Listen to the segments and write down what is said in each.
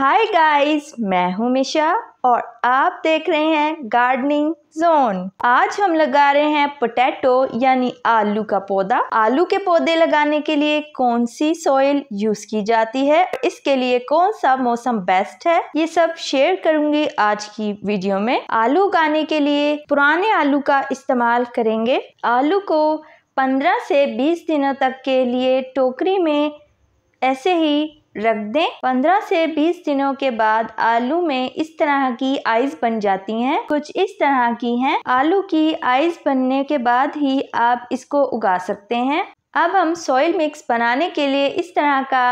hi guys मैं हूं मिशा और आप देख रहे हैं गार्डनिंग जोन आज हम लगा रहे हैं पोटैटो यानी आलू का पौधा आलू के पौधे लगाने के लिए कौन सी सॉइल यूज की जाती है इसके लिए कौन सा मौसम बेस्ट है ये सब शेयर करूंगी आज की वीडियो में आलू उगाने के लिए पुराने आलू का इस्तेमाल करेंगे आलू को 15 से 20 दिनों तक के लिए टोकरी में ऐसे ही रख दें 15 से 20 दिनों के बाद आलू में इस तरह की आइस बन जाती हैं कुछ इस तरह की हैं आलू की आइस बनने के बाद ही आप इसको उगा सकते हैं अब हम सॉइल मिक्स बनाने के लिए इस तरह का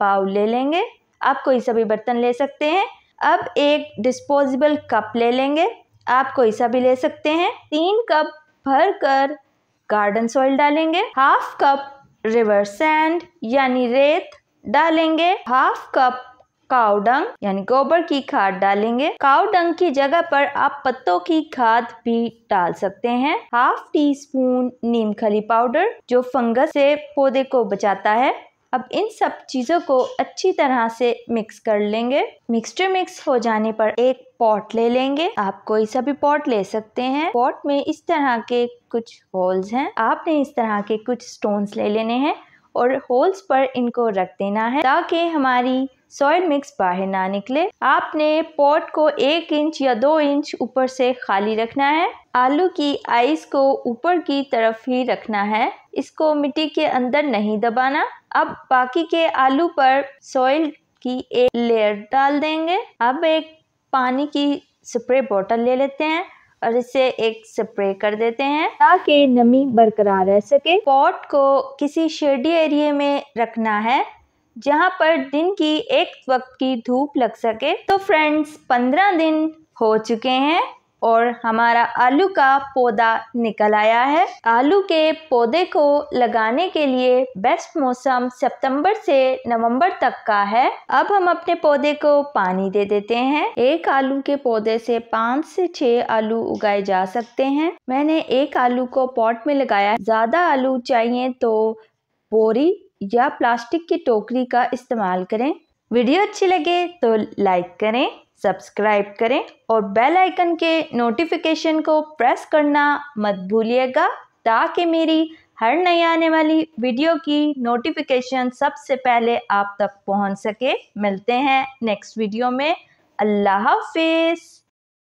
बाउल ले लेंगे आप कोई सा भी बर्तन ले सकते हैं अब एक डिस्पोजेबल कप ले लेंगे आप कोई सा भी ले सकते हैं तीन कप भर कर गार्डन सॉइल डालेंगे हाफ कप रिवर सैंड यानी रेत डालेंगे हाफ कप काउडंग डंग यानी गोबर की खाद डालेंगे काव डंग की जगह पर आप पत्तों की खाद भी डाल सकते हैं हाफ टी स्पून नीम खली पाउडर जो फंगस से पौधे को बचाता है अब इन सब चीज़ों को अच्छी तरह से मिक्स कर लेंगे मिक्सचर मिक्स हो जाने पर एक पॉट ले लेंगे आप कोई सा भी पॉट ले सकते हैं पॉट में इस तरह के कुछ होल्स हैं आपने इस तरह के कुछ स्टोन्स ले लेने हैं और होल्स पर इनको रख देना है ताकि हमारी सॉइल मिक्स बाहर ना निकले आपने पॉट को एक इंच या दो इंच ऊपर से खाली रखना है आलू की आइस को ऊपर की तरफ ही रखना है इसको मिट्टी के अंदर नहीं दबाना अब बाकी के आलू पर सॉइल की एक लेयर डाल देंगे अब एक पानी की स्प्रे बोतल ले लेते हैं और इसे एक स्प्रे कर देते हैं ताकि नमी बरकरार रह सके पॉट को किसी शेडी एरिए में रखना है जहाँ पर दिन की एक वक्त की धूप लग सके तो फ्रेंड्स पंद्रह दिन हो चुके हैं और हमारा आलू का पौधा निकल आया है आलू के पौधे को लगाने के लिए बेस्ट मौसम सितंबर से नवंबर तक का है अब हम अपने पौधे को पानी दे देते हैं एक आलू के पौधे से पाँच से छह आलू उगाए जा सकते हैं मैंने एक आलू को पॉट में लगाया ज़्यादा आलू चाहिए तो बोरी या प्लास्टिक की टोकरी का इस्तेमाल करें वीडियो अच्छी लगे तो लाइक करें सब्सक्राइब करें और बेल आइकन के नोटिफिकेशन को प्रेस करना मत भूलिएगा ताकि मेरी हर नई आने वाली वीडियो की नोटिफिकेशन सबसे पहले आप तक पहुंच सके मिलते हैं नेक्स्ट वीडियो में अल्लाह हाफिज़